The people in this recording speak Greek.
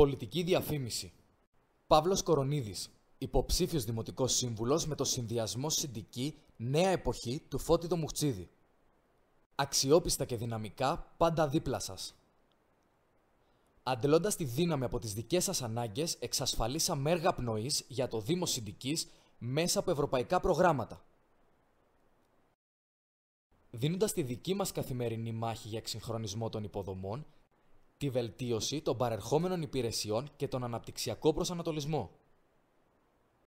Πολιτική διαφήμιση. Παύλος Κορονίδης, υποψήφιος δημοτικός σύμβουλος με το συνδυασμό συντική Νέα Εποχή του Φώτιδο Μουχτσίδη. Αξιόπιστα και δυναμικά πάντα δίπλα σας. Αντλώντας τη δύναμη από τις δικές σας ανάγκες, εξασφαλίσαμε έργα πνοής για το Δήμο Συντικής μέσα από ευρωπαϊκά προγράμματα. Δίνοντας τη δική μας καθημερινή μάχη για εξυγχρονισμό των υποδομών, τη βελτίωση των παρερχόμενων υπηρεσιών και τον αναπτυξιακό προσανατολισμό.